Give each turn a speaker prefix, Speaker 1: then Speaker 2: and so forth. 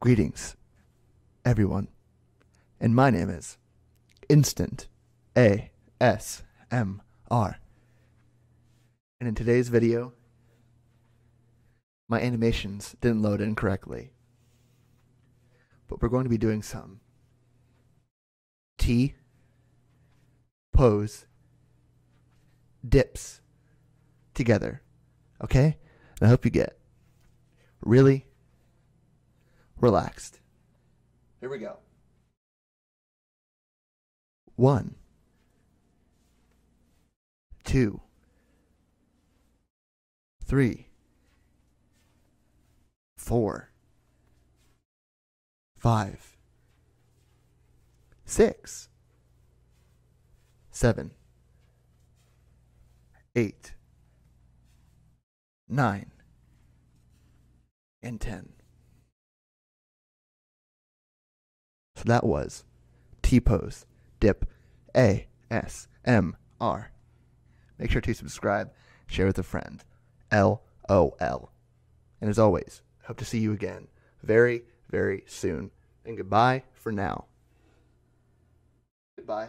Speaker 1: Greetings, everyone, and my
Speaker 2: name is Instant A S M R. And in today's video, my animations didn't load in correctly, but we're going to be doing some T pose dips together, okay? And I hope you get really relaxed. Here we go. One, two, three, four, five, six, seven, eight, nine, and ten. So that was T Pose Dip A S M R. Make sure to subscribe, share with a friend. L O L. And as always, hope to see you again very, very soon. And goodbye for now.
Speaker 1: Goodbye.